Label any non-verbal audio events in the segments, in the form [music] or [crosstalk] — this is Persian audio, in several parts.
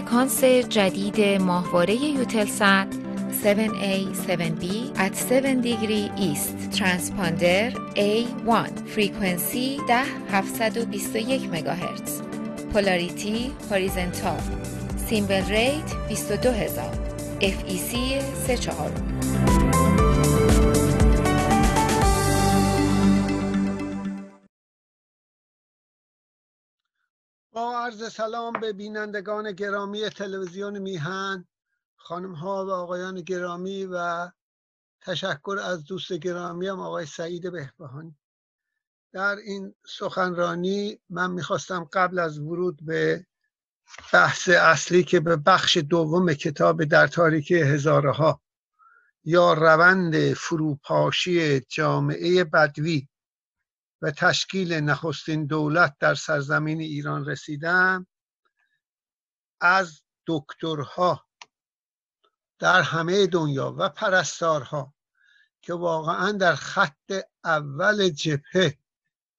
فرکانس جدید ماهواره یوتلسات 7A 7B at 7 degree east ترانسپاندر A1 فریکونسی 721 مگاهرتز پولاریتی هوریزنتال سیمبل ریت 22000 FEC 34 با عرض سلام به بینندگان گرامی تلویزیون میهن خانم ها و آقایان گرامی و تشکر از دوست گرامی هم آقای سعید بهبهانی در این سخنرانی من میخواستم قبل از ورود به بحث اصلی که به بخش دوم کتاب در تاریکی هزارها یا روند فروپاشی جامعه بدوی و تشکیل نخستین دولت در سرزمین ایران رسیدم از دکترها در همه دنیا و پرستارها که واقعا در خط اول جبهه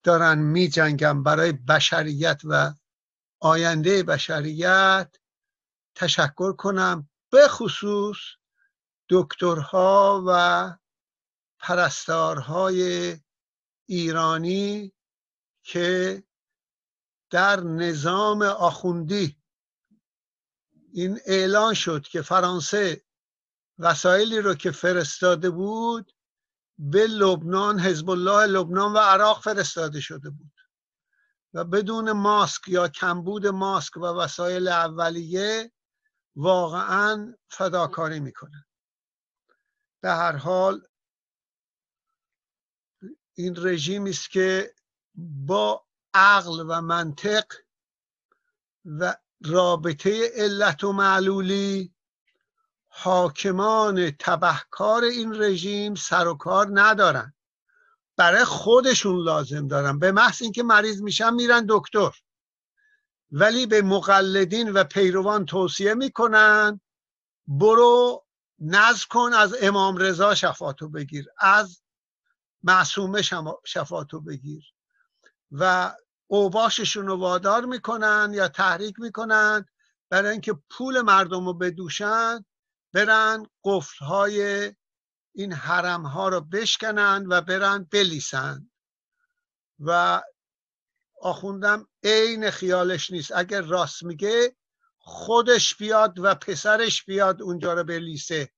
دارن می جنگن برای بشریت و آینده بشریت تشکر کنم به خصوص دکترها و پرستارهای ایرانی که در نظام آخوندی این اعلان شد که فرانسه وسایلی رو که فرستاده بود به لبنان حزب الله لبنان و عراق فرستاده شده بود و بدون ماسک یا کمبود ماسک و وسایل اولیه واقعا فداکاری میکنه. به هر حال این رژیمی است که با عقل و منطق و رابطه علت و معلولی حاکمان تبهکار این رژیم سر و کار ندارن برای خودشون لازم دارن به محض اینکه مریض میشن میرن دکتر ولی به مقلدین و پیروان توصیه میکنن برو نز کن از امام رضا شفاتو بگیر از معصومه شفاتو بگیر و اوباششون رو وادار میکنن یا تحریک میکنن برای اینکه پول مردم رو بدوشن برن قفلهای این حرم ها رو بشکنن و برن بلیسن و آخوندم عین خیالش نیست اگر راست میگه خودش بیاد و پسرش بیاد اونجا رو بلیسه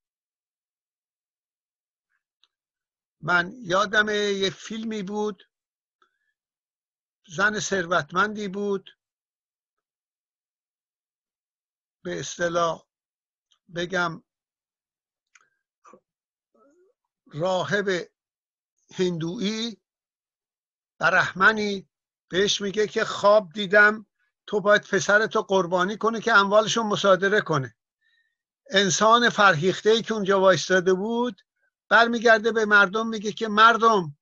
من یادم یه فیلمی بود زن ثروتمندی بود به اصطلاح بگم راهب هندویی برحمنی بهش میگه که خواب دیدم تو باید پسرتو قربانی کنه که اموالشو مصادره کنه انسان فرهیخته ای که اونجا وایستاده بود برمیگرده به مردم میگه که مردم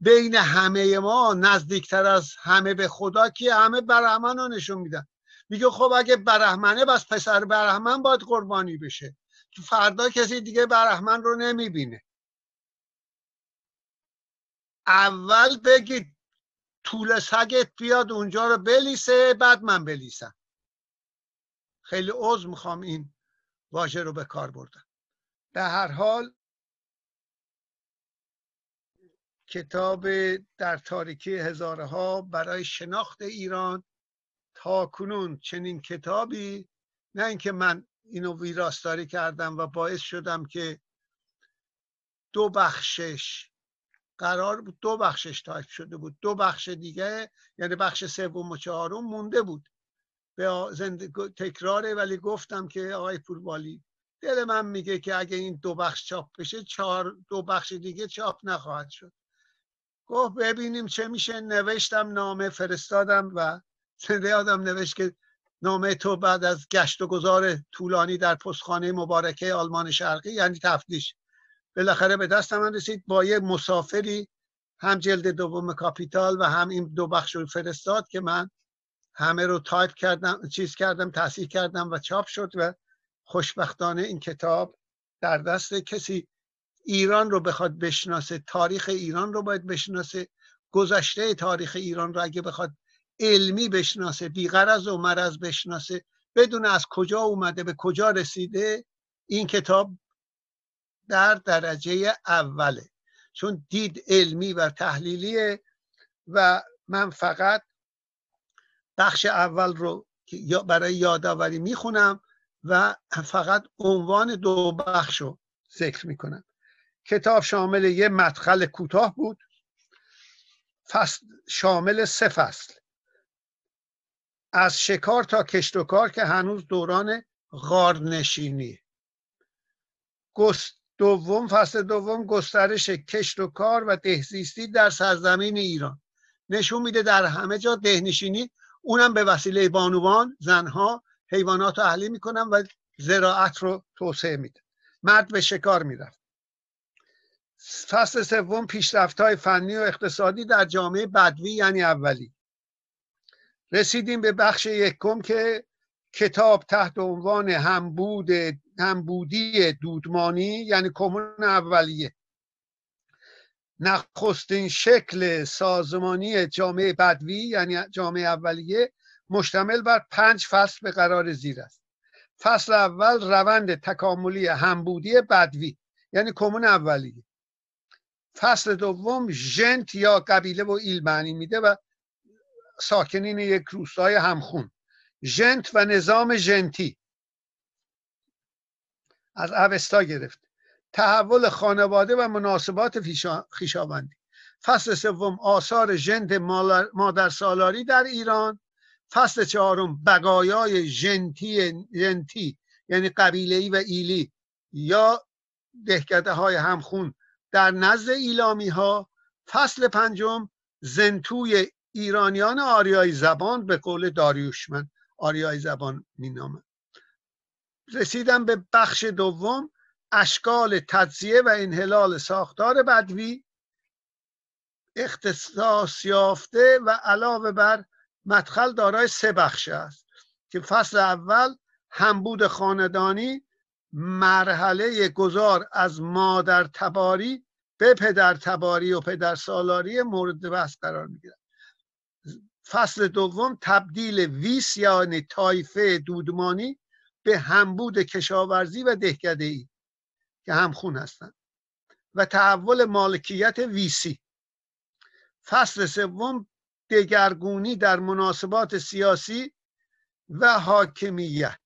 بین همه ما نزدیکتر از همه به خدا که همه برهمن رو نشون میدن میگه خب اگه برهمنه بس پسر برهمن باید قربانی بشه فردا کسی دیگه برهمن رو نمیبینه اول بگید طول سگت بیاد اونجا رو بلیسه بعد من بلیسم خیلی عوض میخوام این واژه رو به کار بردم به هر حال کتاب در تاریکی هزارها برای شناخت ایران تا کنون چنین کتابی نه اینکه من اینو ویراستاری کردم و باعث شدم که دو بخشش قرار بود دو بخشش تایپ شده بود دو بخش دیگه یعنی بخش سوم و چهارم مونده بود به تکراره ولی گفتم که آقای پوربالی دل من میگه که اگه این دو بخش چاپ بشه چهار دو بخش دیگه چاپ نخواهد شد گفت ببینیم چه میشه نوشتم نامه فرستادم و زنده آدم نوشت که نامه تو بعد از گشت و گذار طولانی در پستخانه مبارکه آلمان شرقی یعنی تفتیش بالاخره به دست من رسید با یه مسافری هم جلد دوم کاپیتال و هم این دو بخش رو فرستاد که من همه رو تایپ کردم چیز کردم تصحیح کردم و چاپ شد و خوشبختانه این کتاب در دست کسی ایران رو بخواد بشناسه تاریخ ایران رو باید بشناسه گذشته تاریخ ایران رو اگه بخواد علمی بشناسه از و مرض بشناسه بدون از کجا اومده به کجا رسیده این کتاب در درجه اوله چون دید علمی و تحلیلیه و من فقط بخش اول رو برای یادآوری میخونم و فقط عنوان دو بخش رو ذکر میکنم کتاب شامل یه مدخل کوتاه بود فصل شامل سه فصل از شکار تا کشت و کار که هنوز دوران غارنشینی دوم فصل دوم گسترش کشت و کار و دهزیستی در سرزمین ایران نشون میده در همه جا دهنشینی اونم به وسیله بانوان زنها حیوانات رو اهلی میکنن و زراعت رو توسعه میده مرد به شکار میرفت فصل سوم پیشرفت های فنی و اقتصادی در جامعه بدوی یعنی اولی رسیدیم به بخش یکم که کتاب تحت عنوان همبود همبودی دودمانی یعنی کمون اولیه نخستین شکل سازمانی جامعه بدوی یعنی جامعه اولیه مشتمل بر پنج فصل به قرار زیر است فصل اول روند تکاملی همبودی بدوی یعنی کمون اولیه فصل دوم ژنت یا قبیله و ایل معنی میده و ساکنین یک روستای همخون ژنت و نظام جنتی از اوستا گرفت تحول خانواده و مناسبات خیشاوندی فصل سوم آثار ژنت مادر سالاری در ایران فصل چهارم بقایای جنتی جنتی یعنی قبیله و ایلی یا دهکده های همخون در نزد ایلامی ها فصل پنجم زنتوی ایرانیان آریایی زبان به قول من آریایی زبان نامن. رسیدم به بخش دوم اشکال تجزیه و انحلال ساختار بدوی اختصاص یافته و علاوه بر مدخل دارای سه بخش است که فصل اول همبود خاندانی مرحله گذار از مادر تباری به پدر تباری و پدر سالاری مورد بحث قرار میگیرد فصل دوم تبدیل ویس یعنی تایفه دودمانی به همبود کشاورزی و دهکده ای که همخون هستند و تحول مالکیت ویسی فصل سوم دگرگونی در مناسبات سیاسی و حاکمیت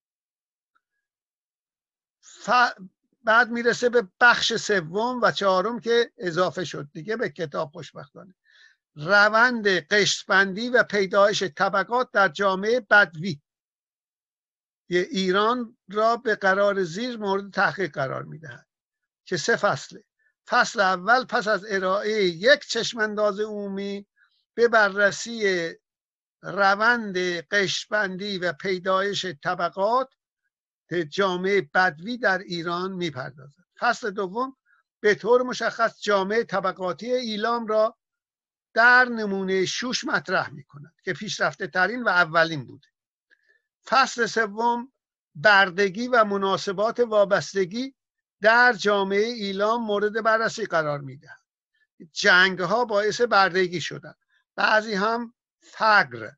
بعد میرسه به بخش سوم و چهارم که اضافه شد دیگه به کتاب خوشبختانه روند قشتبندی و پیدایش طبقات در جامعه بدوی ایران را به قرار زیر مورد تحقیق قرار میدهد که سه فصله فصل اول پس از ارائه یک چشمانداز عمومی به بررسی روند قشتبندی و پیدایش طبقات جامعه بدوی در ایران میپردازد فصل دوم به طور مشخص جامعه طبقاتی ایلام را در نمونه شوش مطرح می کند که پیشرفته ترین و اولین بوده فصل سوم بردگی و مناسبات وابستگی در جامعه ایلام مورد بررسی قرار میده جنگ ها باعث بردگی شدند بعضی هم فقر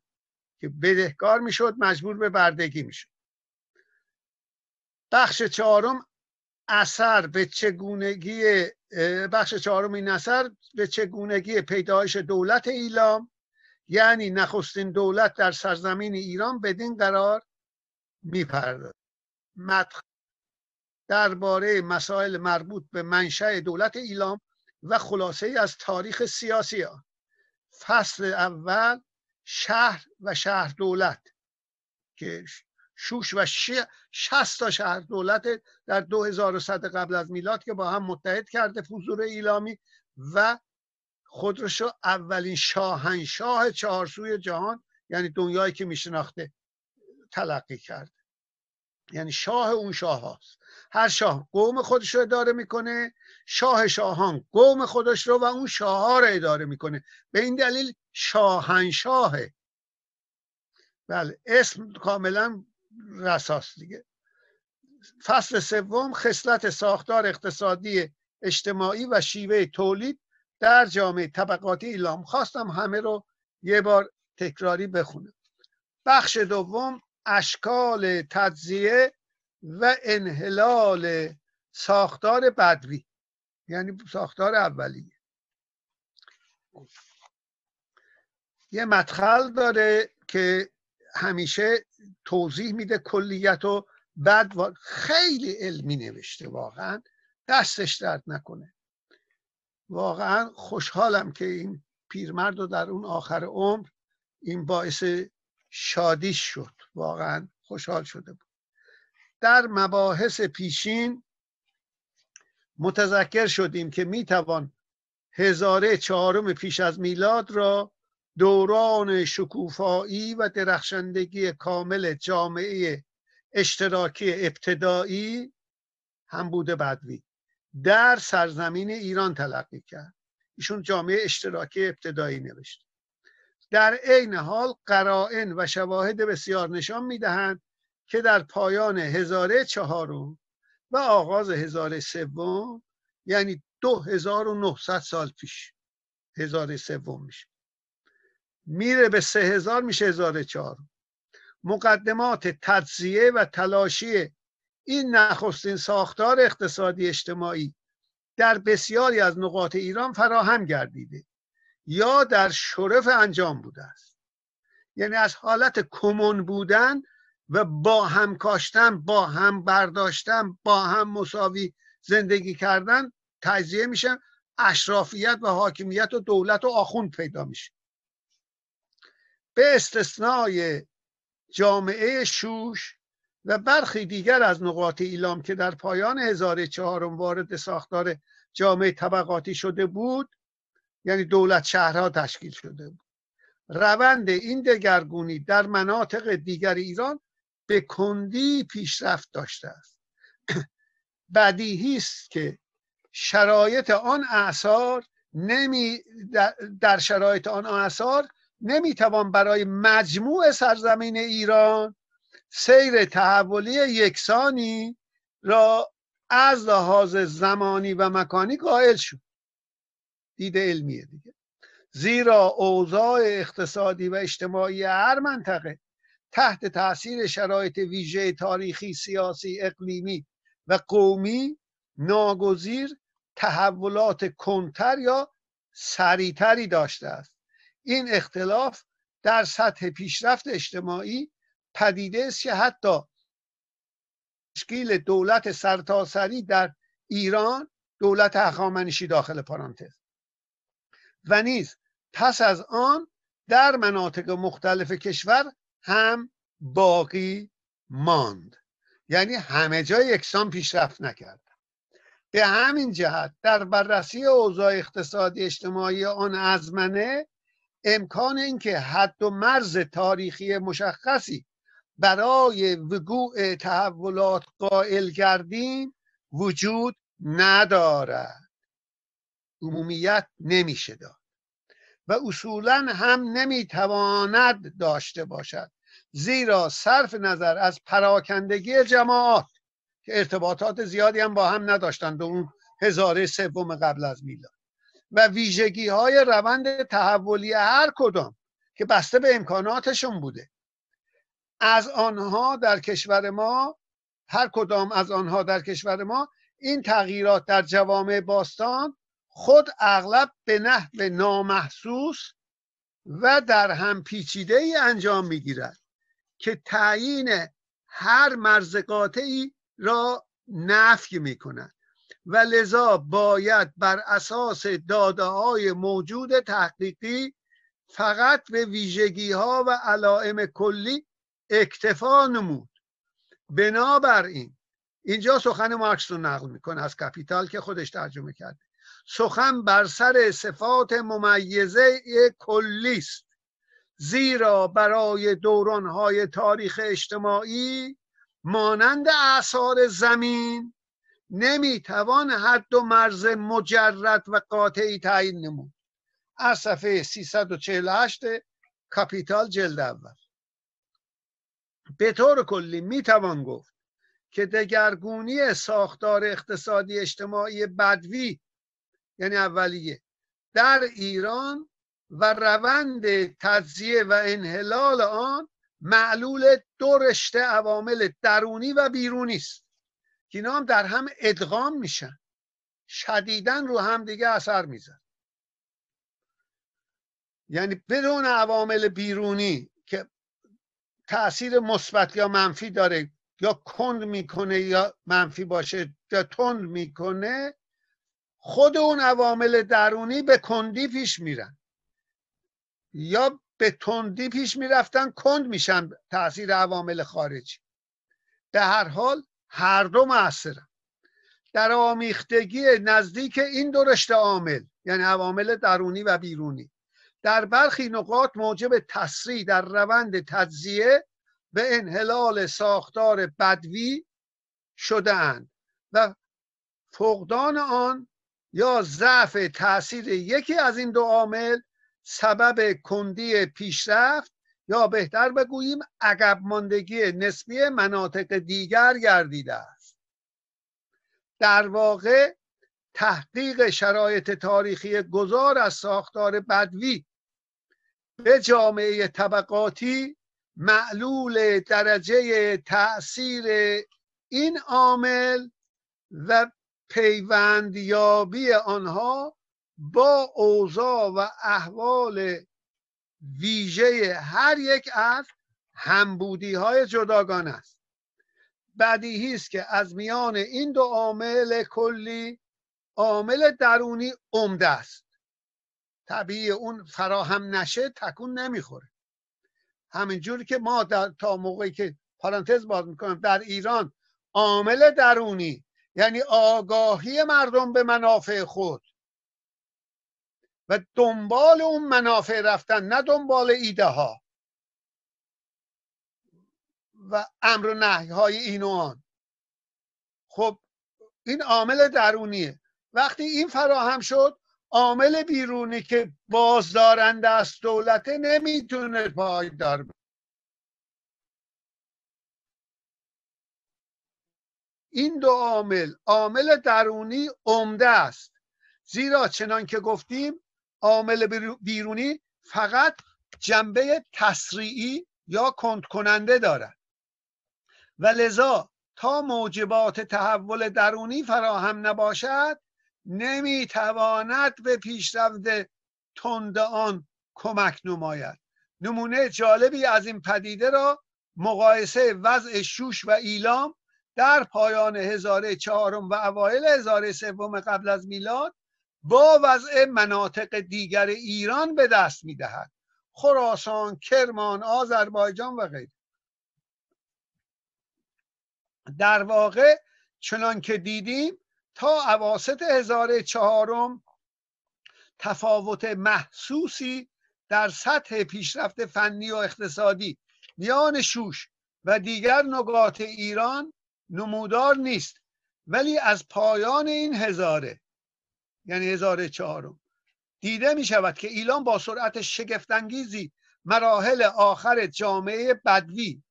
که بدهکار میشد مجبور به بردگی میشد بخش چهارم اثر به چگونگی بخش چهارم این اثر به چگونگی پیدایش دولت ایلام یعنی نخستین دولت در سرزمین ایران بدین قرار میپردازد مدخ درباره مسائل مربوط به منشأ دولت ایلام و خلاصه ای از تاریخ سیاسی ها. فصل اول شهر و شهر دولت که شوش و شست تا شهر دولت در 2100 قبل از میلاد که با هم متحد کرده فضور ایلامی و خودشو اولین شاهنشاه چهارسوی جهان یعنی دنیایی که میشناخته تلقی کرد یعنی شاه اون شاه هاست هر شاه قوم خودش رو اداره میکنه شاه شاهان قوم خودش رو و اون شاه ها رو اداره میکنه به این دلیل شاهنشاهه بله اسم کاملا رساس دیگه فصل سوم خصلت ساختار اقتصادی اجتماعی و شیوه تولید در جامعه طبقاتی ایلام خواستم همه رو یه بار تکراری بخونم بخش دوم اشکال تجزیه و انحلال ساختار بدوی یعنی ساختار اولیه یه مدخل داره که همیشه توضیح میده کلیت و بعد خیلی علمی نوشته واقعا دستش درد نکنه واقعا خوشحالم که این پیرمرد رو در اون آخر عمر این باعث شادیش شد واقعا خوشحال شده بود در مباحث پیشین متذکر شدیم که میتوان هزاره چهارم پیش از میلاد را دوران شکوفایی و درخشندگی کامل جامعه اشتراکی ابتدایی هم بوده بدوی در سرزمین ایران تلقی کرد ایشون جامعه اشتراکی ابتدایی نوشت در عین حال قرائن و شواهد بسیار نشان میدهند که در پایان هزاره چهارم و آغاز هزاره سوم یعنی 2900 سال پیش هزاره سوم میشه میره به سه هزار میشه هزار مقدمات تجزیه و تلاشی این نخستین ساختار اقتصادی اجتماعی در بسیاری از نقاط ایران فراهم گردیده یا در شرف انجام بوده است یعنی از حالت کمون بودن و با هم کاشتن با هم برداشتن با هم مساوی زندگی کردن تجزیه میشن اشرافیت و حاکمیت و دولت و آخوند پیدا میشه به استثنای جامعه شوش و برخی دیگر از نقاط ایلام که در پایان هزاره چهارم وارد ساختار جامعه طبقاتی شده بود یعنی دولت شهرها تشکیل شده بود روند این دگرگونی در مناطق دیگر ایران به کندی پیشرفت داشته است [clears throat] بدیهی است که شرایط آن اعثار نمی در شرایط آن اعثار نمیتوان برای مجموع سرزمین ایران سیر تحولی یکسانی را از لحاظ زمانی و مکانی قائل شد دید علمیه دیگه زیرا اوضاع اقتصادی و اجتماعی هر منطقه تحت تاثیر شرایط ویژه تاریخی سیاسی اقلیمی و قومی ناگزیر تحولات کنتر یا سریعتری داشته است این اختلاف در سطح پیشرفت اجتماعی پدیده است که حتی تشکیل دولت سرتاسری در ایران دولت هخامنشی داخل پرانتز و نیز پس از آن در مناطق مختلف کشور هم باقی ماند یعنی همه جای یکسان پیشرفت نکرد به همین جهت در بررسی اوضاع اقتصادی اجتماعی آن ازمنه امکان اینکه حد و مرز تاریخی مشخصی برای وقوع تحولات قائل کردیم وجود ندارد عمومیت نمیشه داد و اصولا هم نمیتواند داشته باشد زیرا صرف نظر از پراکندگی جماعات که ارتباطات زیادی هم با هم نداشتند اون هزاره سوم قبل از میلاد و ویژگی های روند تحولی هر کدام که بسته به امکاناتشون بوده از آنها در کشور ما هر کدام از آنها در کشور ما این تغییرات در جوامع باستان خود اغلب به نحو نامحسوس و در هم پیچیده ای انجام میگیرد که تعیین هر مرز قاطعی را نفی می کند و لذا باید بر اساس داده های موجود تحقیقی فقط به ویژگی ها و علائم کلی اکتفا نمود بنابراین اینجا سخن مارکس رو نقل میکنه از کپیتال که خودش ترجمه کرده سخن بر سر صفات ممیزه کلی است زیرا برای دورانهای تاریخ اجتماعی مانند اثار زمین نمیتوان حد و مرز مجرد و قاطعی تعیین نمود از صفحه 348 کاپیتال جلد اول به طور کلی میتوان گفت که دگرگونی ساختار اقتصادی اجتماعی بدوی یعنی اولیه در ایران و روند تجزیه و انحلال آن معلول دو رشته عوامل درونی و بیرونی است که اینا هم در هم ادغام میشن شدیدن رو هم دیگه اثر میزن یعنی بدون عوامل بیرونی که تاثیر مثبت یا منفی داره یا کند میکنه یا منفی باشه یا تند میکنه خود اون عوامل درونی به کندی پیش میرن یا به تندی پیش میرفتن کند میشن تاثیر عوامل خارجی به هر حال هر دو موثرن در آمیختگی نزدیک این دو رشته عامل یعنی عوامل درونی و بیرونی در برخی نقاط موجب تسریع در روند تجزیه به انحلال ساختار بدوی شدهاند و فقدان آن یا ضعف تاثیر یکی از این دو عامل سبب کندی پیشرفت یا بهتر بگوییم عقب ماندگی نسبی مناطق دیگر گردیده است در واقع تحقیق شرایط تاریخی گذار از ساختار بدوی به جامعه طبقاتی معلول درجه تاثیر این عامل و پیوندیابی آنها با اوضاع و احوال ویژه هر یک از همبودی های جداگان است بدیهی است که از میان این دو عامل کلی عامل درونی عمده است طبیعی اون فراهم نشه تکون نمیخوره همینجوری که ما در تا موقعی که پارانتز باز میکنم در ایران عامل درونی یعنی آگاهی مردم به منافع خود و دنبال اون منافع رفتن نه دنبال ایده ها و امر و نهی های این و آن خب این عامل درونیه وقتی این فراهم شد عامل بیرونی که بازدارنده است دولت نمیتونه پایدار این دو عامل عامل درونی عمده است زیرا چنان که گفتیم عامل بیرونی فقط جنبه تسریعی یا کند کننده دارد و لذا تا موجبات تحول درونی فراهم نباشد نمیتواند به پیشرفت تند آن کمک نماید نمونه جالبی از این پدیده را مقایسه وضع شوش و ایلام در پایان هزاره چهارم و اوایل هزاره سوم قبل از میلاد با وضع مناطق دیگر ایران به دست میدهد خراسان کرمان آذربایجان و غیره در واقع چنان که دیدیم تا عواست هزاره چهارم تفاوت محسوسی در سطح پیشرفت فنی و اقتصادی میان شوش و دیگر نقاط ایران نمودار نیست ولی از پایان این هزاره یعنی هزار چهارم دیده می شود که ایلان با سرعت شگفتانگیزی مراحل آخر جامعه بدوی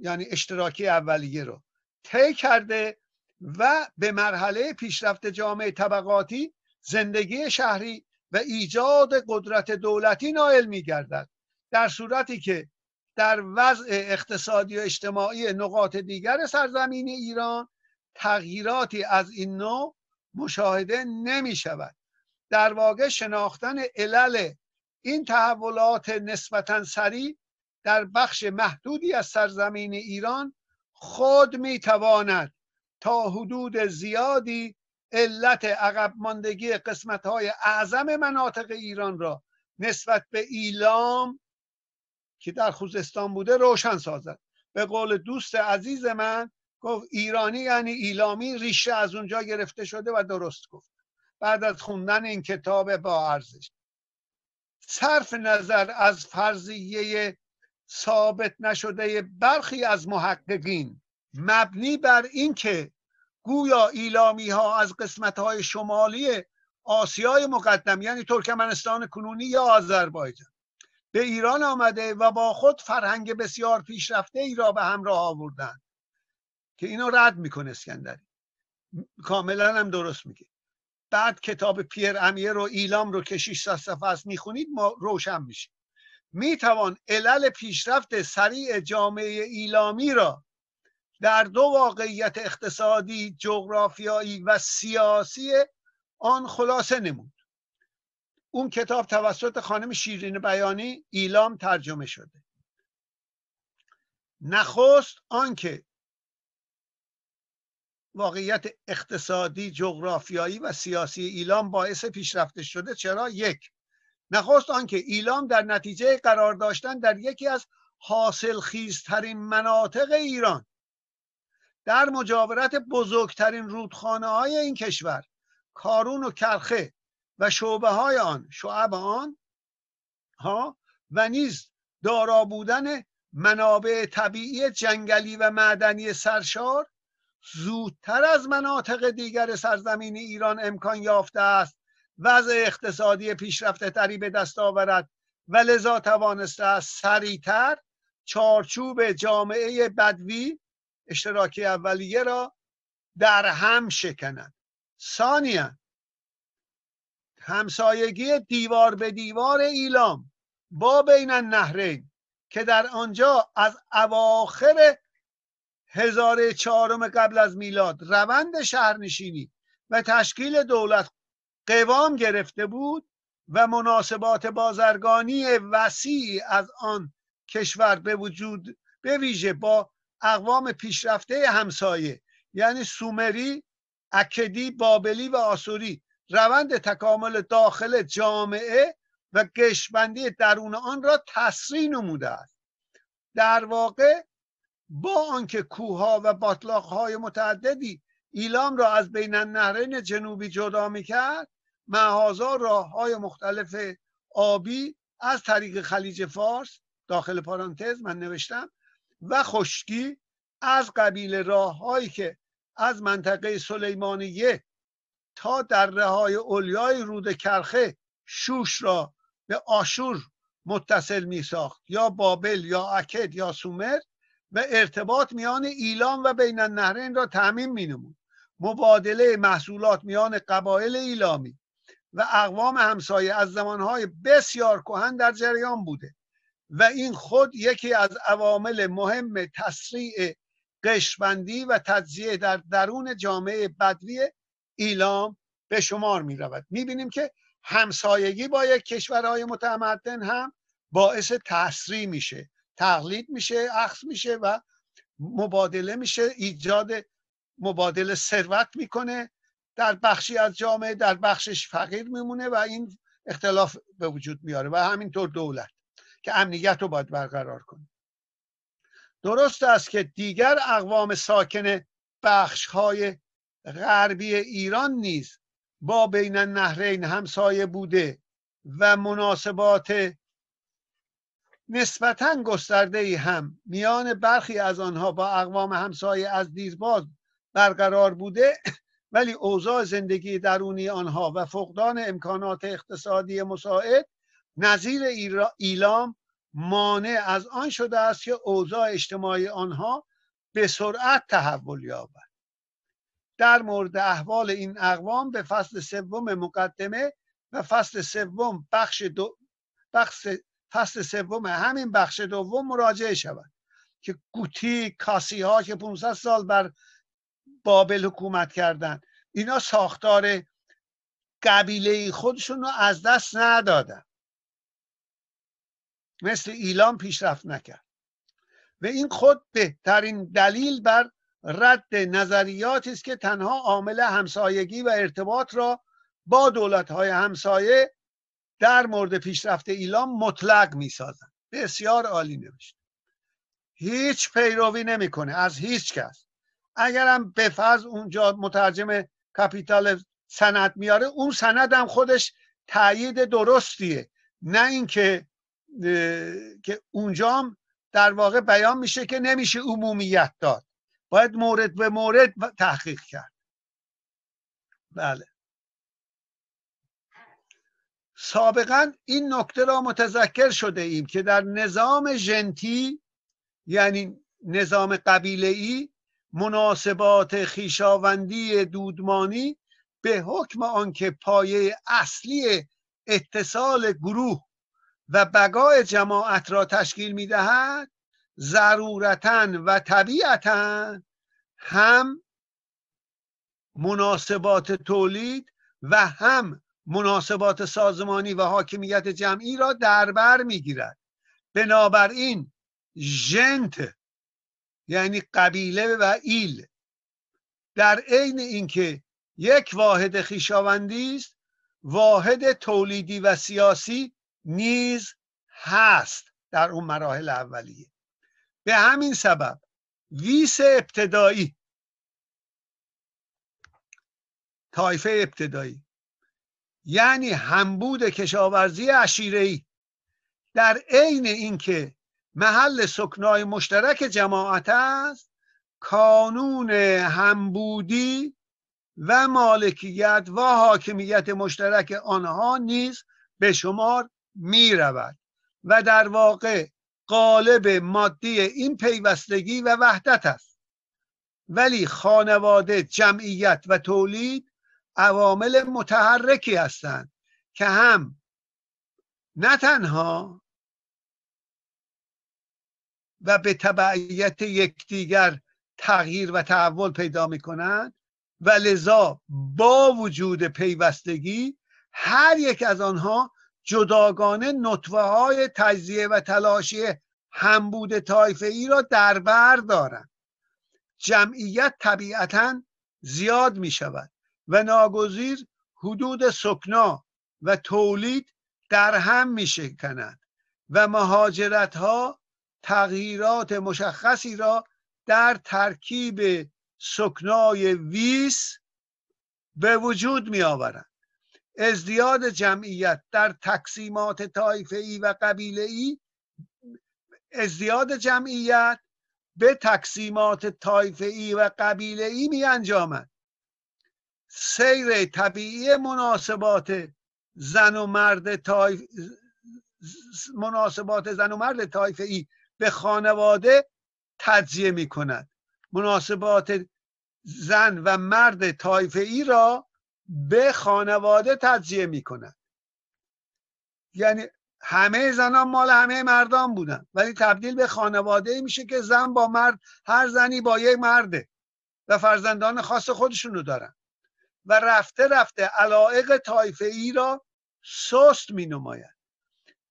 یعنی اشتراکی اولیه رو طی کرده و به مرحله پیشرفت جامعه طبقاتی زندگی شهری و ایجاد قدرت دولتی نائل می گردد در صورتی که در وضع اقتصادی و اجتماعی نقاط دیگر سرزمین ایران تغییراتی از این نوع مشاهده نمی شود در واقع شناختن علل این تحولات نسبتا سریع در بخش محدودی از سرزمین ایران خود می تواند تا حدود زیادی علت عقب ماندگی قسمت های اعظم مناطق ایران را نسبت به ایلام که در خوزستان بوده روشن سازد به قول دوست عزیز من گفت ایرانی یعنی ایلامی ریشه از اونجا گرفته شده و درست گفت بعد از خوندن این کتاب با ارزش صرف نظر از فرضیه ثابت نشده برخی از محققین مبنی بر اینکه گویا ایلامی ها از قسمت های شمالی آسیای مقدم یعنی ترکمنستان کنونی یا آذربایجان به ایران آمده و با خود فرهنگ بسیار پیشرفته ای را به همراه آوردند که اینو رد میکنه اسکندری کاملا هم درست میگه بعد کتاب پیر امیه رو ایلام رو که 600 صفحه است میخونید ما روشن میشه میتوان علل پیشرفت سریع جامعه ایلامی را در دو واقعیت اقتصادی جغرافیایی و سیاسی آن خلاصه نمود اون کتاب توسط خانم شیرین بیانی ایلام ترجمه شده نخست آنکه واقعیت اقتصادی جغرافیایی و سیاسی ایلام باعث پیشرفته شده چرا یک نخست آنکه ایلام در نتیجه قرار داشتن در یکی از حاصلخیزترین مناطق ایران در مجاورت بزرگترین رودخانه های این کشور کارون و کرخه و شعبه های آن شعب آن ها و نیز دارا بودن منابع طبیعی جنگلی و معدنی سرشار زودتر از مناطق دیگر سرزمین ایران امکان یافته است وضع اقتصادی پیشرفته تری به دست آورد و لذا توانسته است سریعتر چارچوب جامعه بدوی اشتراکی اولیه را در هم شکند ثانیا همسایگی دیوار به دیوار ایلام با بین النهرین که در آنجا از اواخر هزاره چهارم قبل از میلاد روند شهرنشینی و تشکیل دولت قوام گرفته بود و مناسبات بازرگانی وسیعی از آن کشور به وجود به ویژه با اقوام پیشرفته همسایه یعنی سومری، اکدی، بابلی و آسوری روند تکامل داخل جامعه و گشبندی درون آن را تسری نموده است در واقع با آنکه کوهها و های متعددی ایلام را از بین نهرین جنوبی جدا میکرد معهازا های مختلف آبی از طریق خلیج فارس داخل پارانتز من نوشتم و خشکی از قبیل راههایی که از منطقه سلیمانیه تا دره های اولیای رود کرخه شوش را به آشور متصل می یا بابل یا اکد یا سومر و ارتباط میان ایلام و بین النهرین را تعمین می مبادله محصولات میان قبایل ایلامی و اقوام همسایه از زمانهای بسیار کهن در جریان بوده و این خود یکی از عوامل مهم تسریع قشبندی و تجزیه در درون جامعه بدوی ایلام به شمار می رود می بینیم که همسایگی با یک کشورهای متمدن هم باعث تسریع میشه تقلید میشه اخذ میشه و مبادله میشه ایجاد مبادله ثروت میکنه در بخشی از جامعه در بخشش فقیر میمونه و این اختلاف به وجود میاره و همینطور دولت که امنیت رو باید برقرار کنه درست است که دیگر اقوام ساکن بخش های غربی ایران نیز با بین النهرین همسایه بوده و مناسبات نسبتا گسترده هم میان برخی از آنها با اقوام همسایه از دیزباز برقرار بوده ولی اوضاع زندگی درونی آنها و فقدان امکانات اقتصادی مساعد نظیر ایلام مانع از آن شده است که اوضاع اجتماعی آنها به سرعت تحول یابد در مورد احوال این اقوام به فصل سوم مقدمه و فصل سوم بخش, دو بخش فصل سوم همین بخش دوم مراجعه شود که گوتی کاسی ها که 500 سال بر بابل حکومت کردند اینا ساختار قبیله خودشون رو از دست ندادن مثل ایلام پیشرفت نکرد و این خود بهترین دلیل بر رد نظریاتی است که تنها عامل همسایگی و ارتباط را با دولت های همسایه در مورد پیشرفت ایلام مطلق میسازن بسیار عالی نوشت هیچ پیروی نمیکنه از هیچ کس اگرم به فرض اونجا مترجم کپیتال سند میاره اون سند هم خودش تایید درستیه نه اینکه که اونجا در واقع بیان میشه که نمیشه عمومیت داد باید مورد به مورد تحقیق کرد بله سابقا این نکته را متذکر شده ایم که در نظام جنتی یعنی نظام قبیله ای مناسبات خیشاوندی دودمانی به حکم آنکه پایه اصلی اتصال گروه و بقای جماعت را تشکیل دهد ضرورتا و طبیعتا هم مناسبات تولید و هم مناسبات سازمانی و حاکمیت جمعی را دربر میگیرد بنابراین ژنت یعنی قبیله و ایل در عین اینکه یک واحد خیشاوندی است واحد تولیدی و سیاسی نیز هست در اون مراحل اولیه به همین سبب ویس ابتدایی تایفه ابتدایی یعنی همبود کشاورزی ای در عین اینکه محل سکنای مشترک جماعت است کانون همبودی و مالکیت و حاکمیت مشترک آنها نیز به شمار می رود و در واقع قالب مادی این پیوستگی و وحدت است ولی خانواده جمعیت و تولید عوامل متحرکی هستند که هم نه تنها و به تبعیت یکدیگر تغییر و تحول پیدا می کنند و لذا با وجود پیوستگی هر یک از آنها جداگانه نطفه های تجزیه و تلاشی همبود تایفه ای را در بر دارند جمعیت طبیعتا زیاد می شود و ناگزیر حدود سکنا و تولید در هم می شکنند و مهاجرت ها تغییرات مشخصی را در ترکیب سکنای ویس به وجود می آورند ازدیاد جمعیت در تقسیمات طایفه و قبیله ای ازدیاد جمعیت به تقسیمات طایفه ای و قبیله ای می انجامد سیر طبیعی مناسبات زن و مرد تایف... مناسبات زن و مرد تایفه ای به خانواده تجزیه می کند مناسبات زن و مرد تایفه ای را به خانواده تجزیه می کند یعنی همه زنان مال همه مردان بودن ولی تبدیل به خانواده میشه که زن با مرد هر زنی با یک مرده و فرزندان خاص خودشون رو دارن و رفته رفته علائق طایفه ای را سست می نماید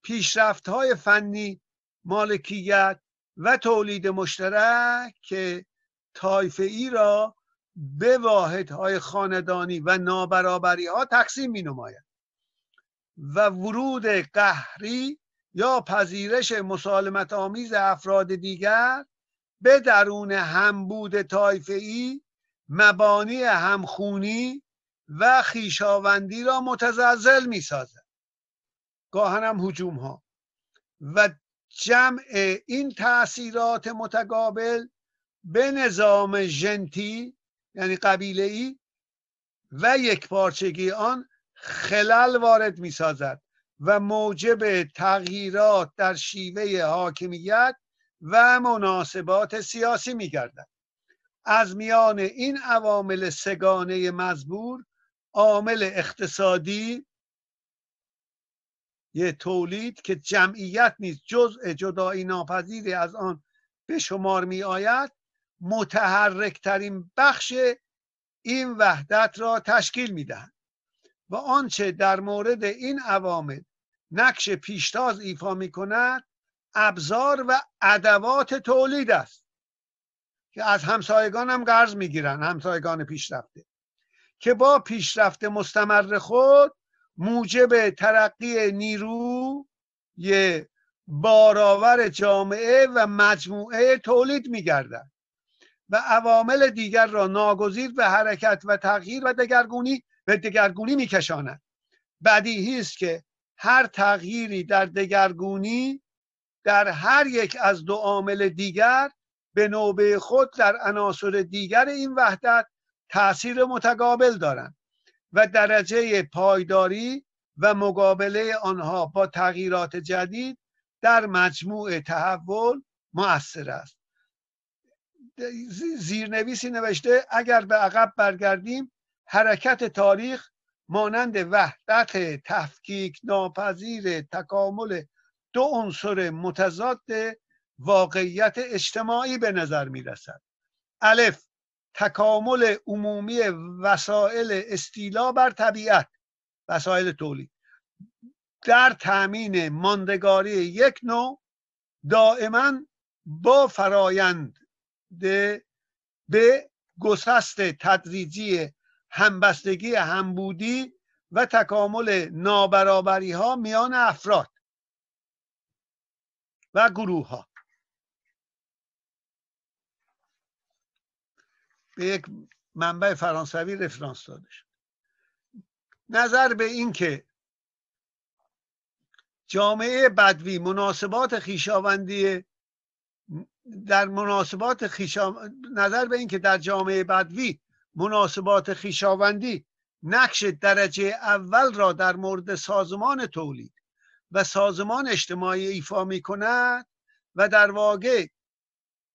پیشرفت های فنی مالکیت و تولید مشترک که طایفه ای را به های خاندانی و نابرابری ها تقسیم می نماید و ورود قهری یا پذیرش مسالمت آمیز افراد دیگر به درون همبود طایفه ای مبانی همخونی و خیشاوندی را متزلزل می سازد گاهن هم حجوم ها و جمع این تاثیرات متقابل به نظام جنتی یعنی قبیله ای و یک پارچگی آن خلل وارد می سازد و موجب تغییرات در شیوه حاکمیت و مناسبات سیاسی می گردد از میان این عوامل سگانه مزبور عامل اقتصادی یه تولید که جمعیت نیست جزء جدایی ناپذیری از آن به شمار می آید متحرکترین بخش این وحدت را تشکیل می دهند و آنچه در مورد این عوامل نقش پیشتاز ایفا می کند ابزار و ادوات تولید است که از همسایگان هم قرض میگیرن همسایگان پیشرفته که با پیشرفت مستمر خود موجب ترقی نیرو یه بارآور جامعه و مجموعه تولید میگردن و عوامل دیگر را ناگزیر به حرکت و تغییر و دگرگونی به دگرگونی میکشاند بدیهی است که هر تغییری در دگرگونی در هر یک از دو عامل دیگر به نوبه خود در عناصر دیگر این وحدت تاثیر متقابل دارند و درجه پایداری و مقابله آنها با تغییرات جدید در مجموع تحول مؤثر است زیرنویسی نوشته اگر به عقب برگردیم حرکت تاریخ مانند وحدت تفکیک ناپذیر تکامل دو عنصر متضاد واقعیت اجتماعی به نظر می رسد الف تکامل عمومی وسایل استیلا بر طبیعت وسایل تولید در تأمین ماندگاری یک نوع دائما با فرایند به گسست تدریجی همبستگی همبودی و تکامل نابرابری ها میان افراد و گروه ها یک منبع فرانسوی رفرانس داده شد نظر به اینکه جامعه بدوی مناسبات خیشاوندی در مناسبات خیشا... نظر به اینکه در جامعه بدوی مناسبات خیشاوندی نقش درجه اول را در مورد سازمان تولید و سازمان اجتماعی ایفا می کند و در واقع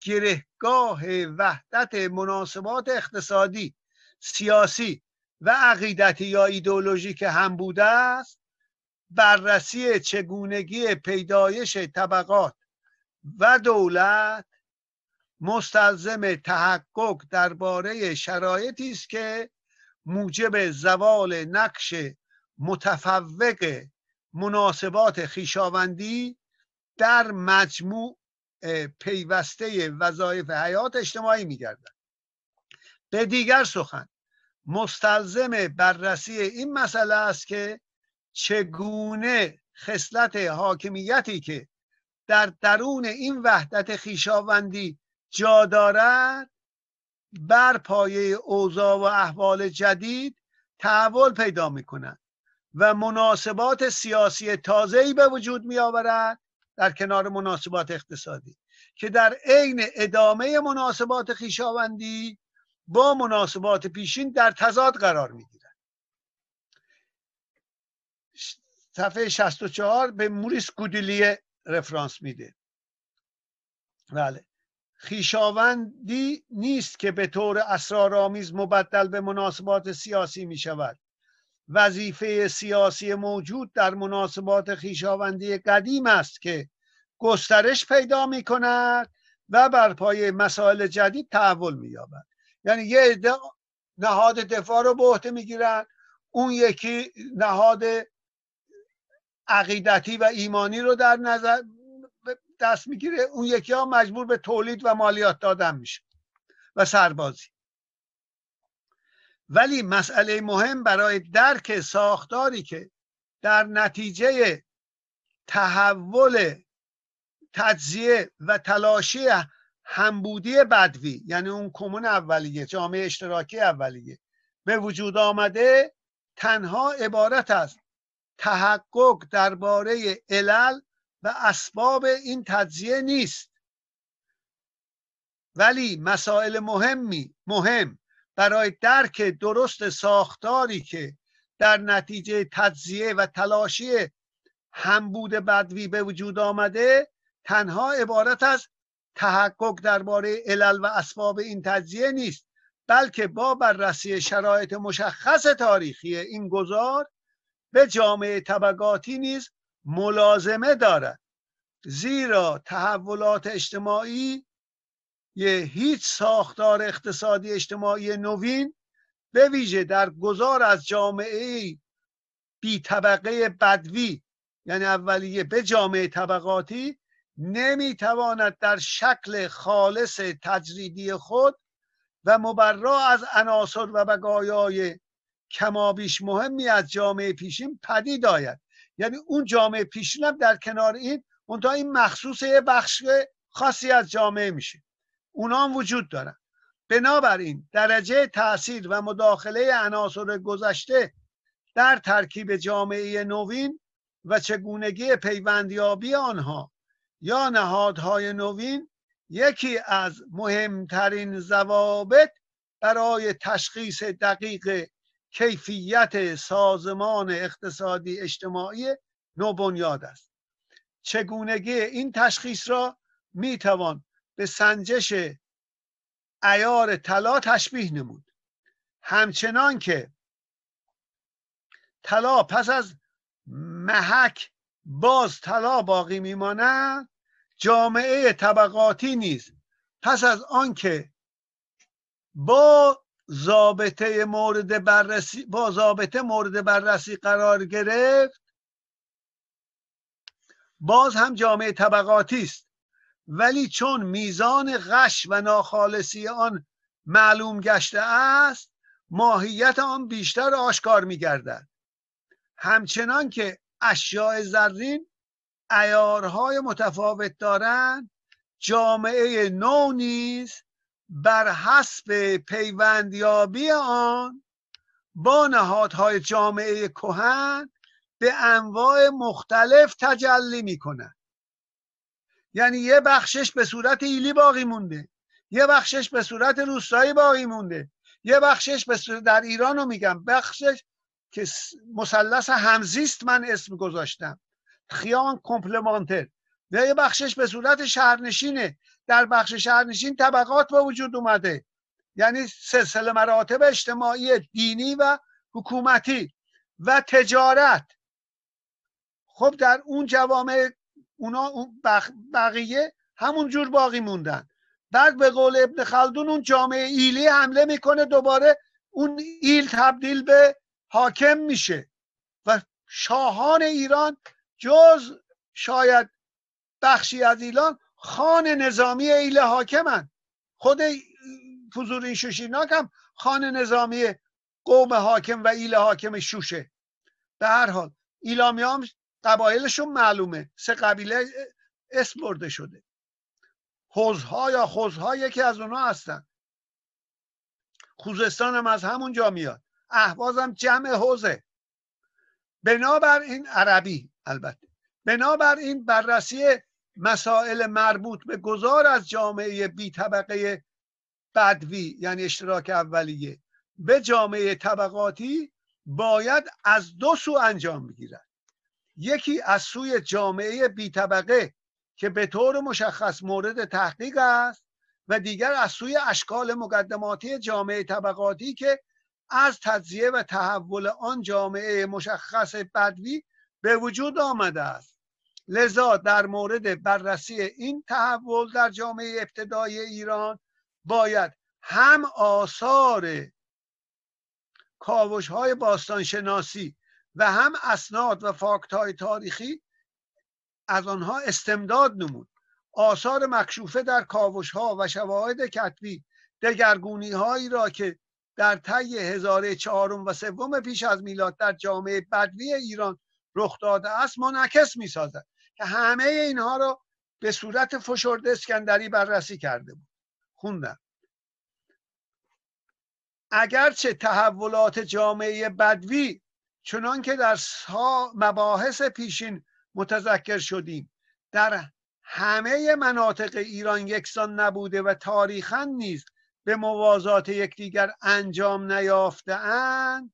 گرهگاه وحدت مناسبات اقتصادی سیاسی و عقیدتی یا که هم بوده است بررسی چگونگی پیدایش طبقات و دولت مستلزم تحقق درباره شرایطی است که موجب زوال نقش متفوق مناسبات خیشاوندی در مجموع پیوسته وظایف حیات اجتماعی میگردن به دیگر سخن مستلزم بررسی این مسئله است که چگونه خصلت حاکمیتی که در درون این وحدت خیشاوندی جا دارد بر پایه اوضاع و احوال جدید تحول پیدا می کند و مناسبات سیاسی تازه‌ای به وجود می آورد در کنار مناسبات اقتصادی که در عین ادامه مناسبات خیشاوندی با مناسبات پیشین در تضاد قرار میگیرد. صفحه 64 به موریس کودلیه رفرانس میده بله خیشاوندی نیست که به طور اسرارآمیز مبدل به مناسبات سیاسی می شود وظیفه سیاسی موجود در مناسبات خیشاوندی قدیم است که گسترش پیدا می کند و بر پای مسائل جدید تحول می یابد یعنی یه نهاد دفاع رو به عهده گیرن. اون یکی نهاد عقیدتی و ایمانی رو در نظر دست میگیره اون یکی ها مجبور به تولید و مالیات دادن میشه و سربازی ولی مسئله مهم برای درک ساختاری که در نتیجه تحول تجزیه و تلاشی همبودی بدوی یعنی اون کمون اولیه جامعه اشتراکی اولیه به وجود آمده تنها عبارت از تحقق درباره علل و اسباب این تجزیه نیست ولی مسائل مهمی مهم برای درک درست ساختاری که در نتیجه تجزیه و تلاشی همبود بدوی به وجود آمده تنها عبارت از تحقق درباره علل و اسباب این تجزیه نیست بلکه با بررسی شرایط مشخص تاریخی این گذار به جامعه طبقاتی نیز ملازمه دارد زیرا تحولات اجتماعی یه هیچ ساختار اقتصادی اجتماعی نوین به ویژه در گذار از جامعه بی طبقه بدوی یعنی اولیه به جامعه طبقاتی نمیتواند در شکل خالص تجریدی خود و مبرا از عناصر و بقایای کمابیش مهمی از جامعه پیشین پدید آید یعنی اون جامعه پیشین هم در کنار این اونتا این مخصوص بخش خاصی از جامعه میشه اونا هم وجود دارن بنابراین درجه تاثیر و مداخله عناصر گذشته در ترکیب جامعه نوین و چگونگی پیوندیابی آنها یا نهادهای نوین یکی از مهمترین ضوابط برای تشخیص دقیق کیفیت سازمان اقتصادی اجتماعی نوبنیاد است چگونگی این تشخیص را میتوان به سنجش ایار طلا تشبیه نمود همچنان که طلا پس از محک باز طلا باقی میماند جامعه طبقاتی نیست پس از آنکه با ضابطه مورد بررسی با ضابطه مورد بررسی قرار گرفت باز هم جامعه طبقاتی است ولی چون میزان غش و ناخالصی آن معلوم گشته است ماهیت آن بیشتر آشکار میگردد همچنان که اشیاء زرین ایارهای متفاوت دارند جامعه نو نیز بر حسب پیوندیابی آن با نهادهای جامعه کهن به انواع مختلف تجلی می کند یعنی یه بخشش به صورت ایلی باقی مونده یه بخشش به صورت روستایی باقی مونده یه بخشش به صورت در ایران رو میگم بخشش که مثلث همزیست من اسم گذاشتم خیان کمپلمانتر و یه بخشش به صورت شهرنشینه در بخش شهرنشین طبقات به وجود اومده یعنی سلسله مراتب اجتماعی دینی و حکومتی و تجارت خب در اون جوامع اونا اون بقیه همون جور باقی موندن بعد به قول ابن خلدون اون جامعه ایلی حمله میکنه دوباره اون ایل تبدیل به حاکم میشه و شاهان ایران جز شاید بخشی از ایلان خان نظامی ایل حاکمن خود این شوشیناک هم خان نظامی قوم حاکم و ایل حاکم شوشه به هر حال ایلامی قبایلشون معلومه سه قبیله اسم برده شده خوزها یا خوزها یکی از اونا هستن خوزستان هم از همون جا میاد احواز هم جمع حوزه این عربی البته این بررسی مسائل مربوط به گذار از جامعه بی طبقه بدوی یعنی اشتراک اولیه به جامعه طبقاتی باید از دو سو انجام بگیرد یکی از سوی جامعه بی طبقه که به طور مشخص مورد تحقیق است و دیگر از سوی اشکال مقدماتی جامعه طبقاتی که از تجزیه و تحول آن جامعه مشخص بدوی به وجود آمده است لذا در مورد بررسی این تحول در جامعه ابتدای ایران باید هم آثار کاوش های باستانشناسی و هم اسناد و فاکت های تاریخی از آنها استمداد نمود آثار مکشوفه در کاوش ها و شواهد کتبی دگرگونی هایی را که در طی هزاره چهارم و سوم پیش از میلاد در جامعه بدوی ایران رخ داده است منعکس می سازد که همه اینها را به صورت فشرده اسکندری بررسی کرده بود خوندم اگرچه تحولات جامعه بدوی چنان که در مباحث پیشین متذکر شدیم در همه مناطق ایران یکسان نبوده و تاریخا نیز به موازات یکدیگر انجام نیافته اند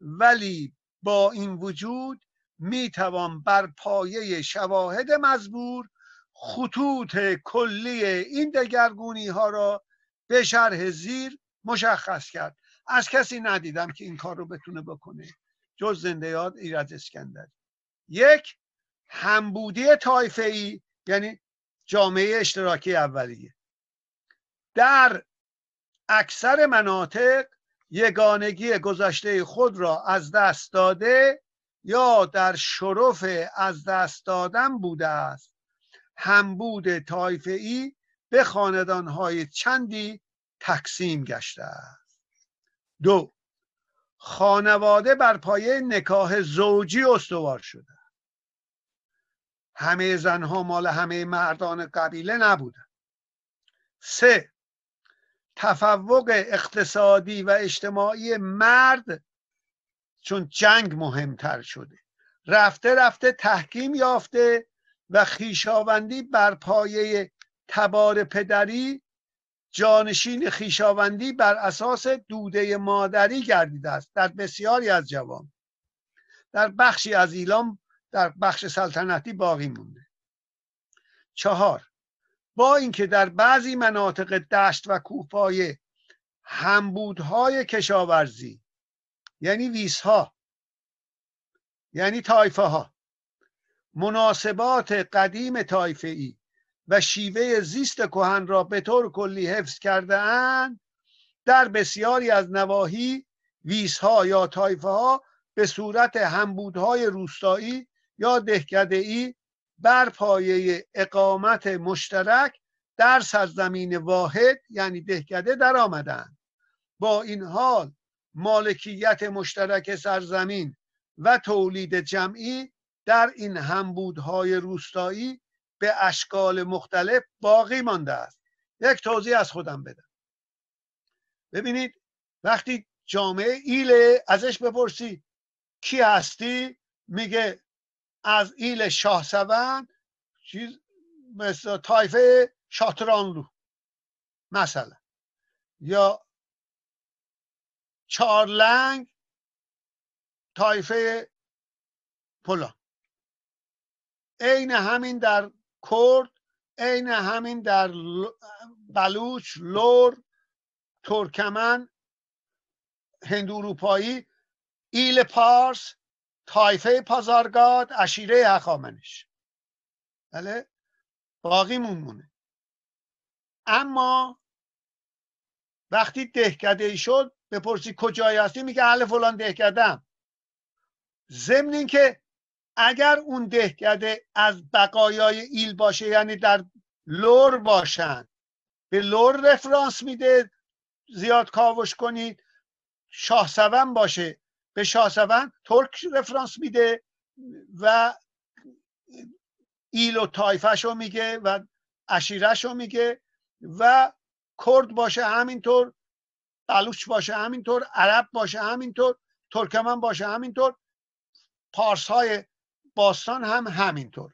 ولی با این وجود می توان بر پایه شواهد مزبور خطوط کلی این دگرگونی ها را به شرح زیر مشخص کرد از کسی ندیدم که این کار رو بتونه بکنه جز زنده یاد ایرج اسکندری یک همبودی طایفه ای یعنی جامعه اشتراکی اولیه در اکثر مناطق یگانگی گذشته خود را از دست داده یا در شرف از دست دادن بوده است همبود طایفه ای به خاندانهای چندی تقسیم گشته است دو خانواده بر پایه نکاح زوجی استوار شده همه زنها مال همه مردان قبیله نبودن سه تفوق اقتصادی و اجتماعی مرد چون جنگ مهمتر شده رفته رفته تحکیم یافته و خیشاوندی بر پایه تبار پدری جانشین خیشاوندی بر اساس دوده مادری گردیده است در بسیاری از جوان در بخشی از ایلام در بخش سلطنتی باقی مونده چهار با اینکه در بعضی مناطق دشت و کوهپایه همبودهای کشاورزی یعنی ویسها یعنی تایفه ها مناسبات قدیم تایفه ای و شیوه زیست کهن را به طور کلی حفظ کرده اند در بسیاری از نواحی ویزها یا تایفه ها به صورت همبودهای روستایی یا ای بر پایه اقامت مشترک در سرزمین واحد یعنی دهکده در آمدند با این حال مالکیت مشترک سرزمین و تولید جمعی در این همبودهای روستایی به اشکال مختلف باقی مانده است یک توضیح از خودم بدم ببینید وقتی جامعه ایله ازش بپرسی کی هستی میگه از ایل شاه چیز مثل تایفه شاترانلو مثلا یا چارلنگ تایفه پلان عین همین در کرد عین همین در بلوچ لور ترکمن هندو اروپایی ایل پارس تایفه پازارگاد اشیره حقامنش بله باقی مونه اما وقتی دهکده ای شد بپرسی کجایی هستی میگه اهل فلان دهکدم ضمن اینکه اگر اون دهکده از بقایای ایل باشه یعنی در لور باشن به لور رفرانس میده زیاد کاوش کنید شاهسون باشه به شاهسون ترک رفرانس میده و ایل و تایفش رو میگه و اشیرش رو میگه و کرد باشه همینطور بلوچ باشه همینطور عرب باشه همینطور ترکمن باشه همینطور پارس های باستان هم همینطور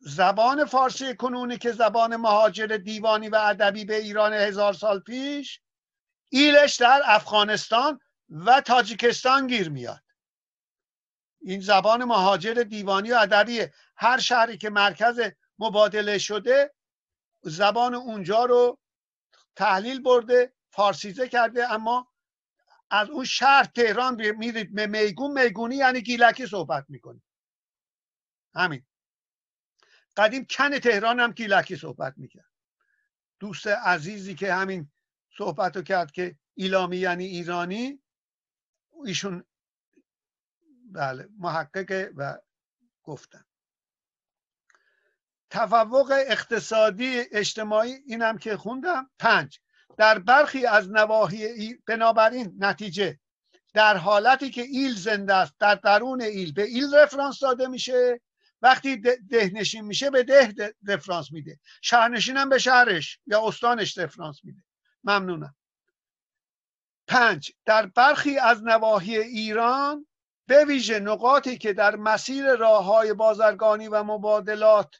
زبان فارسی کنونی که زبان مهاجر دیوانی و ادبی به ایران هزار سال پیش ایلش در افغانستان و تاجیکستان گیر میاد این زبان مهاجر دیوانی و ادبی هر شهری که مرکز مبادله شده زبان اونجا رو تحلیل برده فارسیزه کرده اما از اون شهر تهران میرید میگون میگونی یعنی گیلکی صحبت میکنید همین قدیم کن تهران هم گیلکی صحبت میکرد دوست عزیزی که همین صحبت رو کرد که ایلامی یعنی ایرانی ایشون بله محققه و گفتن تفوق اقتصادی اجتماعی اینم که خوندم پنج در برخی از نواحی بنابراین نتیجه در حالتی که ایل زنده است در درون ایل به ایل رفرانس داده میشه وقتی دهنشین میشه به ده رفرانس میده شهرنشین هم به شهرش یا استانش رفرانس میده ممنونم پنج در برخی از نواحی ایران به ویژه نقاطی که در مسیر راه های بازرگانی و مبادلات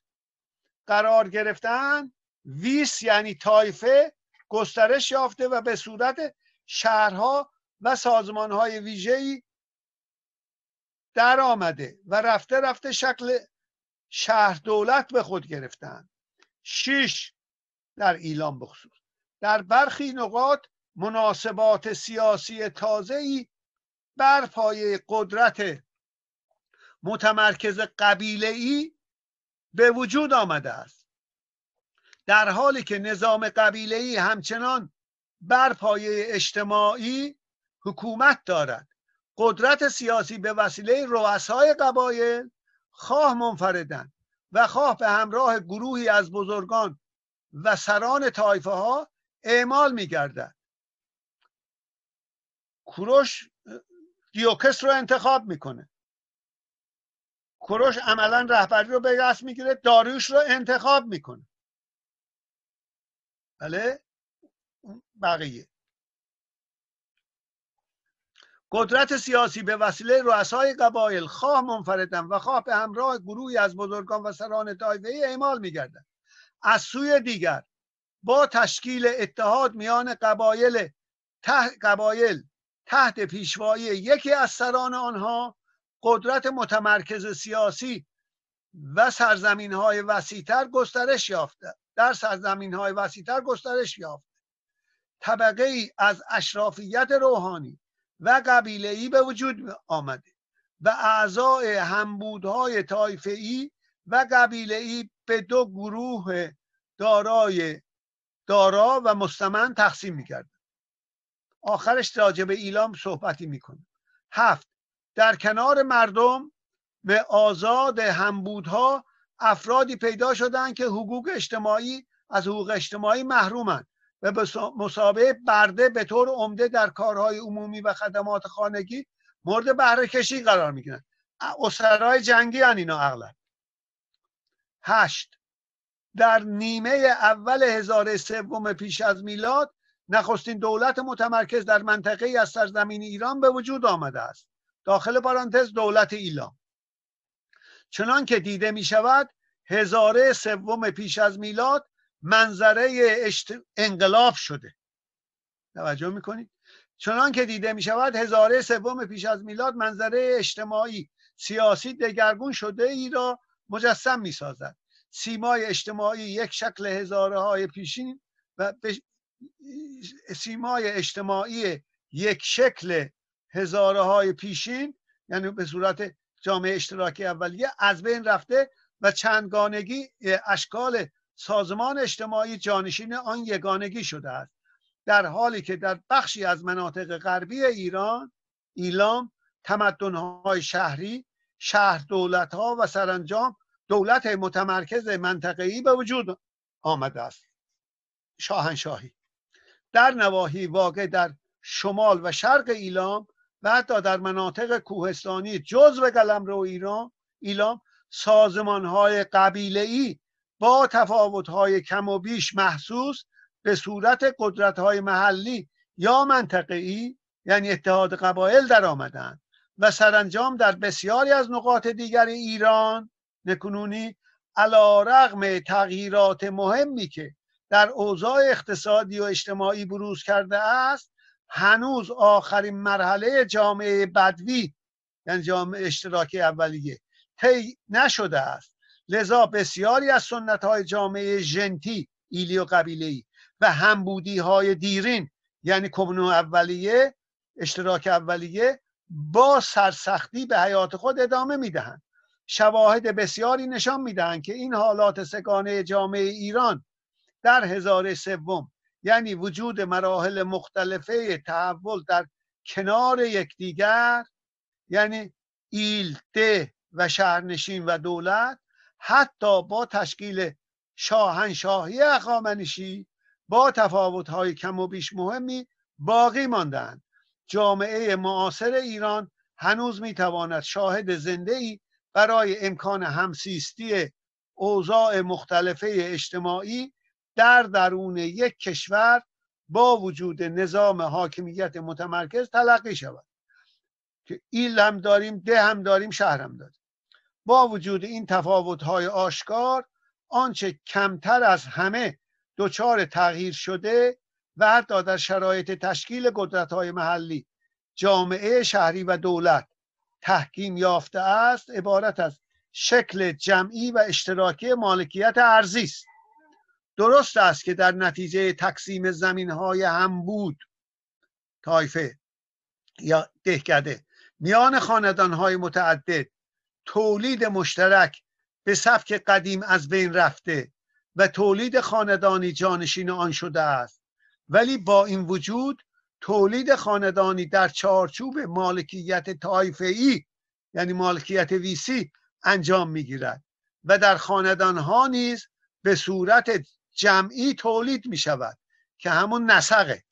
قرار گرفتن ویس یعنی تایفه گسترش یافته و به صورت شهرها و سازمانهای ویژه‌ای در آمده و رفته رفته شکل شهر دولت به خود گرفتن شیش در ایلام بخصوص در برخی نقاط مناسبات سیاسی تازه‌ای بر پایه قدرت متمرکز قبیله به وجود آمده است در حالی که نظام قبیله ای همچنان بر پایه اجتماعی حکومت دارد قدرت سیاسی به وسیله رؤسای قبایل خواه منفردن و خواه به همراه گروهی از بزرگان و سران طایفه ها اعمال می گردن. کوروش دیوکس رو انتخاب میکنه کروش عملا رهبری رو به دست میگیره داریوش رو انتخاب میکنه بله بقیه قدرت سیاسی به وسیله رؤسای قبایل خواه منفردن و خواه به همراه گروهی از بزرگان و سران تایفه اعمال میگردن از سوی دیگر با تشکیل اتحاد میان قبایل تحت قبایل تحت پیشوایی یکی از سران آنها قدرت متمرکز سیاسی و سرزمین های تر گسترش یافته در سرزمین های وسیعتر گسترش یافت طبقه ای از اشرافیت روحانی و قبیله ای به وجود آمده و اعضای همبودهای تایفه ای و قبیله ای به دو گروه دارای دارا و مستمن تقسیم کرد. آخرش راجع به ایلام صحبتی میکنه هفت در کنار مردم به آزاد همبودها افرادی پیدا شدن که حقوق اجتماعی از حقوق اجتماعی محرومند و به مسابقه برده به طور عمده در کارهای عمومی و خدمات خانگی مورد بهره کشی قرار میگیرند اسرای جنگی هن اینا اغلب هشت در نیمه اول هزاره سوم پیش از میلاد نخستین دولت متمرکز در منطقه از سرزمین ایران به وجود آمده است داخل پرانتز دولت ایلام چنان که دیده می شود هزاره سوم پیش از میلاد منظره اشت... انقلاب شده توجه میکنید چنان که دیده می شود هزاره سوم پیش از میلاد منظره اجتماعی سیاسی دگرگون شده ای را مجسم می سازد سیمای اجتماعی یک شکل هزاره های پیشین و بش... سیمای اجتماعی یک شکل هزاره های پیشین یعنی به صورت جامعه اشتراکی اولیه از بین رفته و چندگانگی اشکال سازمان اجتماعی جانشین آن یگانگی شده است در حالی که در بخشی از مناطق غربی ایران ایلام تمدنهای شهری شهر دولتها و سرانجام دولت متمرکز منطقه‌ای به وجود آمده است شاهنشاهی در نواحی واقع در شمال و شرق ایلام و حتی در مناطق کوهستانی جزو رو ایران ایلام سازمان های قبیله ای با تفاوت های کم و بیش محسوس به صورت قدرت های محلی یا ای یعنی اتحاد قبایل در آمدن و سرانجام در بسیاری از نقاط دیگر ایران نکنونی علا رغم تغییرات مهمی که در اوضاع اقتصادی و اجتماعی بروز کرده است هنوز آخرین مرحله جامعه بدوی یعنی جامعه اشتراکی اولیه طی نشده است لذا بسیاری از سنت های جامعه ژنتی ایلی و قبیله ای و همبودی های دیرین یعنی کمونو اولیه اشتراک اولیه با سرسختی به حیات خود ادامه میدهند شواهد بسیاری نشان میدهند که این حالات سگانه جامعه ایران در هزار سوم یعنی وجود مراحل مختلفه تحول در کنار یکدیگر یعنی ایل، ده و شهرنشین و دولت حتی با تشکیل شاهنشاهی اخامنشی با تفاوت‌های کم و بیش مهمی باقی ماندن جامعه معاصر ایران هنوز میتواند شاهد زنده ای برای امکان همسیستی اوضاع مختلفه اجتماعی در درون یک کشور با وجود نظام حاکمیت متمرکز تلقی شود که ایل هم داریم ده هم داریم شهر هم داریم با وجود این تفاوت‌های آشکار آنچه کمتر از همه دچار تغییر شده و حتی در شرایط تشکیل قدرت‌های محلی جامعه شهری و دولت تحکیم یافته است عبارت از شکل جمعی و اشتراکی مالکیت ارزی است درست است که در نتیجه تقسیم زمین های هم بود تایفه یا دهکده میان خاندان های متعدد تولید مشترک به سبک قدیم از بین رفته و تولید خاندانی جانشین آن شده است ولی با این وجود تولید خاندانی در چارچوب مالکیت تایفه یعنی مالکیت ویسی انجام گیرد و در خاندان ها نیز به صورت جمعی تولید می شود که همون نسقه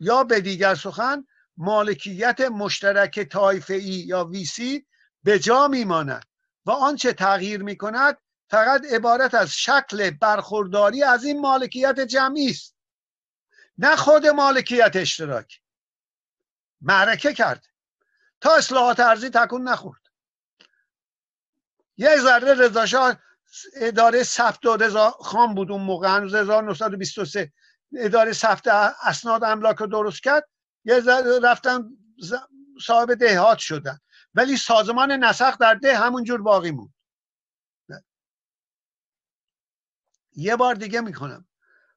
یا به دیگر سخن مالکیت مشترک تایفه ای یا ویسی به جا ماند و آنچه تغییر می کند فقط عبارت از شکل برخورداری از این مالکیت جمعی است نه خود مالکیت اشتراک معرکه کرد تا اصلاحات ارزی تکون نخورد یک ذره رضاشاه اداره ثبت رضا خان بود اون موقع هنوز 1923 اداره ثبت اسناد املاک رو درست کرد یه رفتن صاحب دهات شدن ولی سازمان نسخ در ده همونجور باقی بود یه بار دیگه میکنم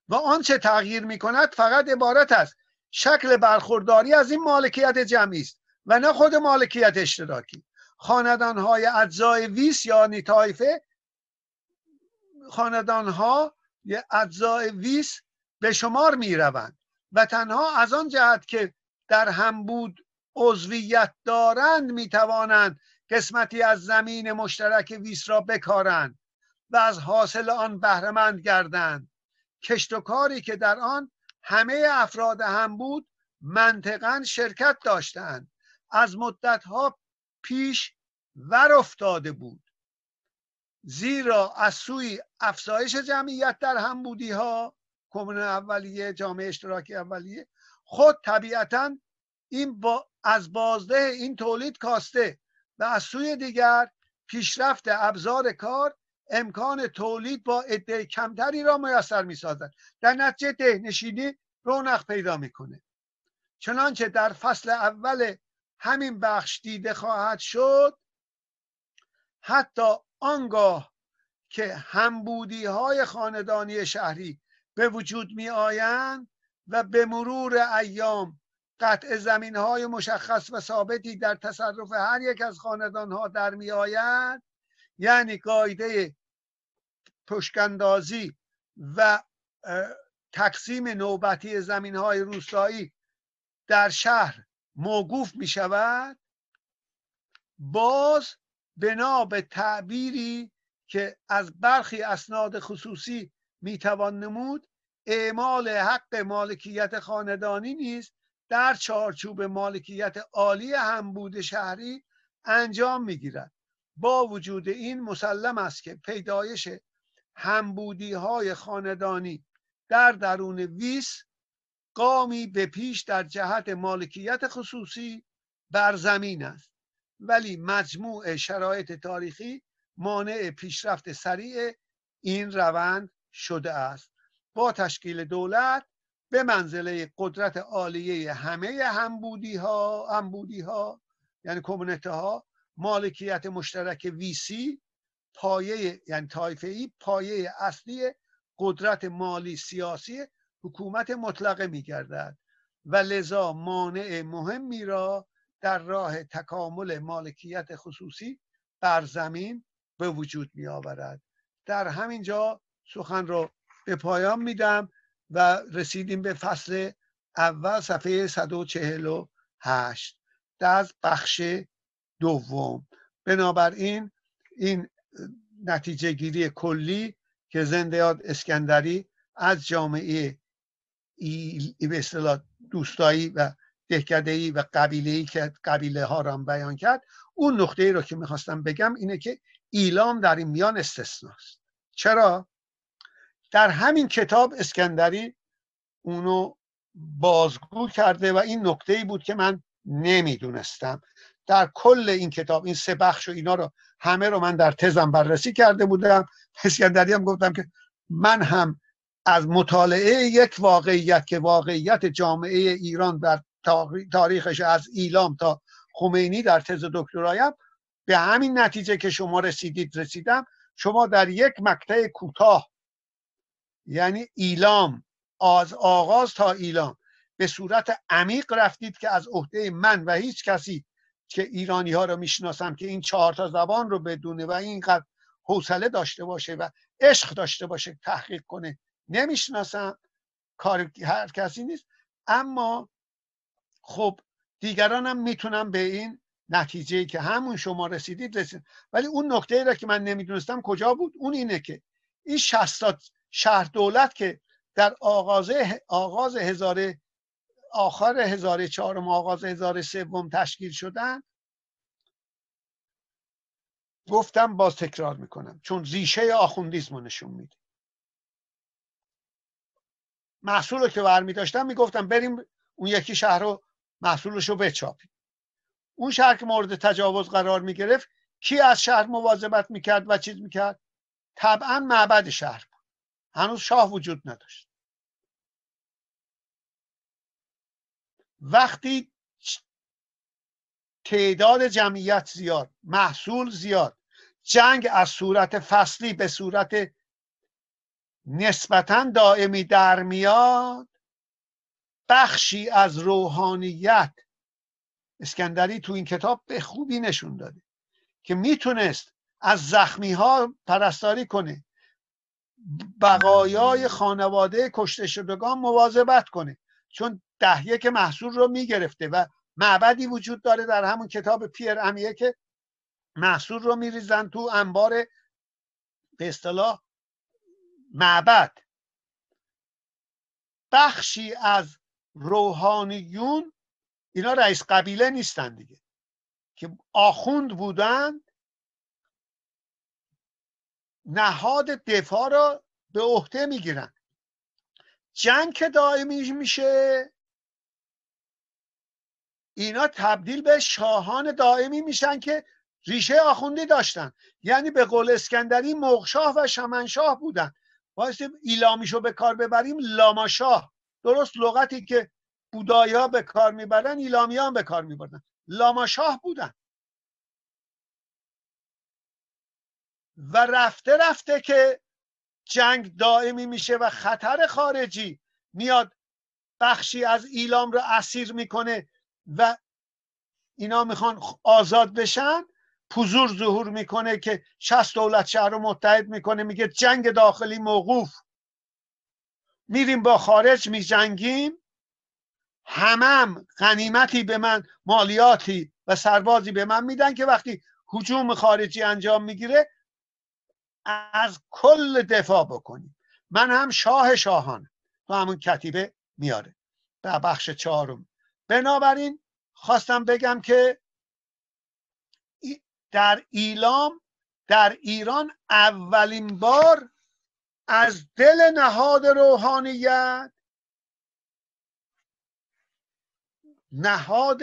و آنچه تغییر میکند فقط عبارت است شکل برخورداری از این مالکیت جمعی است و نه خود مالکیت اشتراکی خاندانهای اجزای ویس یا نیتایفه خاندان ها اجزای ویس به شمار می روند و تنها از آن جهت که در هم بود عضویت دارند می توانند قسمتی از زمین مشترک ویس را بکارند و از حاصل آن بهرهمند گردند کشت و کاری که در آن همه افراد هم بود منطقا شرکت داشتند از ها پیش ور افتاده بود زیرا از سوی افزایش جمعیت در هم بودی ها کمون اولیه جامعه اشتراکی اولیه خود طبیعتا این با از بازده این تولید کاسته و از سوی دیگر پیشرفت ابزار کار امکان تولید با عده کمتری را میسر سازد در نتیجه دهنشینی رونق پیدا میکنه چنانچه در فصل اول همین بخش دیده خواهد شد حتی آنگاه که همبودی های خاندانی شهری به وجود می آیند و به مرور ایام قطع زمین های مشخص و ثابتی در تصرف هر یک از خاندان ها در می آید یعنی قاعده پشکندازی و تقسیم نوبتی زمین های روستایی در شهر موقوف می شود باز بنا به تعبیری که از برخی اسناد خصوصی میتوان نمود اعمال حق مالکیت خاندانی نیز در چارچوب مالکیت عالی همبود شهری انجام میگیرد با وجود این مسلم است که پیدایش همبودی های خاندانی در درون ویس قامی به پیش در جهت مالکیت خصوصی بر زمین است ولی مجموع شرایط تاریخی مانع پیشرفت سریع این روند شده است با تشکیل دولت به منزله قدرت عالیه همه همبودی ها, همبودی ها یعنی کمونته ها مالکیت مشترک ویسی پایه یعنی تایفه ای پایه اصلی قدرت مالی سیاسی حکومت مطلقه می گردد و لذا مانع مهمی را در راه تکامل مالکیت خصوصی بر زمین به وجود می آورد در همین جا سخن رو به پایان میدم و رسیدیم به فصل اول صفحه 148 در بخش دوم بنابراین این نتیجه گیری کلی که یاد اسکندری از جامعه ای به دوستایی و دهکدهی و قبیله که قبیله ها را بیان کرد اون نقطه ای رو که میخواستم بگم اینه که ایلام در این میان استثناست چرا در همین کتاب اسکندری اونو بازگو کرده و این نکته ای بود که من نمیدونستم در کل این کتاب این سه بخش و اینا رو همه رو من در تزم بررسی کرده بودم اسکندری هم گفتم که من هم از مطالعه یک واقعیت که واقعیت جامعه ایران در تاریخش از ایلام تا خمینی در تز دکترایم به همین نتیجه که شما رسیدید رسیدم شما در یک مقطع کوتاه یعنی ایلام از آغاز تا ایلام به صورت عمیق رفتید که از عهده من و هیچ کسی که ایرانی ها رو میشناسم که این چهار تا زبان رو بدونه و اینقدر حوصله داشته باشه و عشق داشته باشه تحقیق کنه نمیشناسم کار هر کسی نیست اما خب دیگرانم میتونم به این نتیجه ای که همون شما رسیدید رسید ولی اون نکته ای را که من نمیدونستم کجا بود اون اینه که این شهستات شهر دولت که در آغاز آغاز هزار آخر هزار چهارم آغاز هزار سوم تشکیل شدن گفتم باز تکرار میکنم چون ریشه آخوندیزم نشون میده محصول رو که برمی داشتم میگفتم بریم اون یکی شهر رو محصولش رو بچاپیم اون شهر که مورد تجاوز قرار گرفت کی از شهر مواظبت میکرد و چیز میکرد طبعا معبد شهر بود هنوز شاه وجود نداشت وقتی تعداد جمعیت زیاد محصول زیاد جنگ از صورت فصلی به صورت نسبتا دائمی در میاد بخشی از روحانیت اسکندری تو این کتاب به خوبی نشون داده که میتونست از زخمی ها پرستاری کنه بقایای خانواده کشته شدگان مواظبت کنه چون ده که محصول رو میگرفته و معبدی وجود داره در همون کتاب پیر امیه که محصول رو میریزن تو انبار به اصطلاح معبد بخشی از روحانیون اینا رئیس قبیله نیستن دیگه که آخوند بودن نهاد دفاع را به عهده میگیرن جنگ که دائمی میشه اینا تبدیل به شاهان دائمی میشن که ریشه آخوندی داشتن یعنی به قول اسکندری مغشاه و شمنشاه بودن واسه ایلامیشو به کار ببریم لاماشاه درست لغتی که بودایی به کار میبرن ایلامیان به کار میبردن لاما شاه بودن و رفته رفته که جنگ دائمی میشه و خطر خارجی میاد بخشی از ایلام رو اسیر میکنه و اینا میخوان آزاد بشن پوزور ظهور میکنه که شست دولت شهر رو متحد میکنه میگه جنگ داخلی موقوف میریم با خارج میجنگیم همم غنیمتی به من مالیاتی و سربازی به من میدن که وقتی حجوم خارجی انجام میگیره از کل دفاع بکنیم من هم شاه شاهان تو همون کتیبه میاره در بخش چهارم بنابراین خواستم بگم که در ایلام در ایران اولین بار از دل نهاد روحانیت نهاد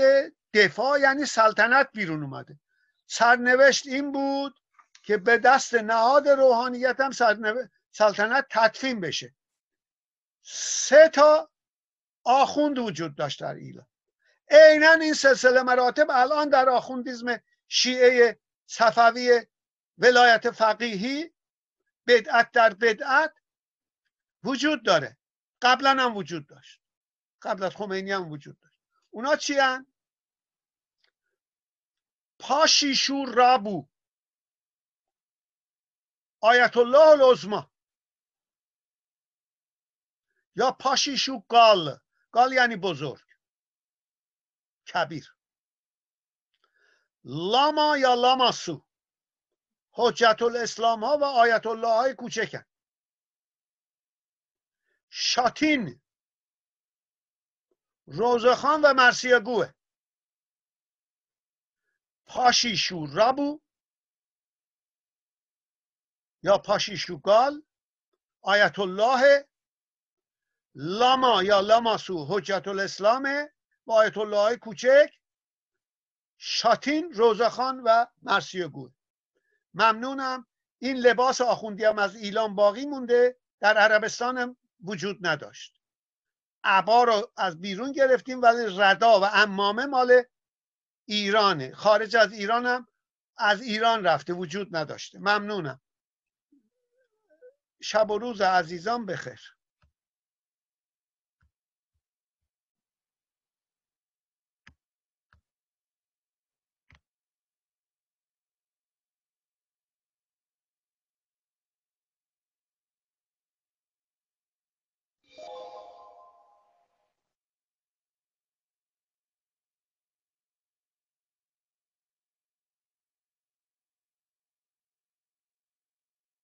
دفاع یعنی سلطنت بیرون اومده سرنوشت این بود که به دست نهاد روحانیت هم سلطنت تطفیم بشه سه تا آخوند وجود داشت در ایران عینا این سلسله مراتب الان در آخوندیزم شیعه صفوی ولایت فقیهی بدعت در بدعت وجود داره قبلا هم وجود داشت قبل از خمینی هم وجود داشت اونا چی هن؟ پاشیشو رابو آیت الله العظما یا پاشیشو گال گال یعنی بزرگ کبیر لاما یا لاماسو حجت الاسلام ها و آیت الله های کوچکن شاتین روزخان و گوه پاشی ربو یا پاشی گال آیت الله لاما یا لاماسو حجت الاسلامه و آیت الله کوچک شاتین روزخان و گوه ممنونم این لباس آخوندی هم از ایلام باقی مونده در عربستانم وجود نداشت عبا رو از بیرون گرفتیم ولی ردا و امامه مال ایرانه خارج از ایران از ایران رفته وجود نداشته ممنونم شب و روز عزیزان بخیر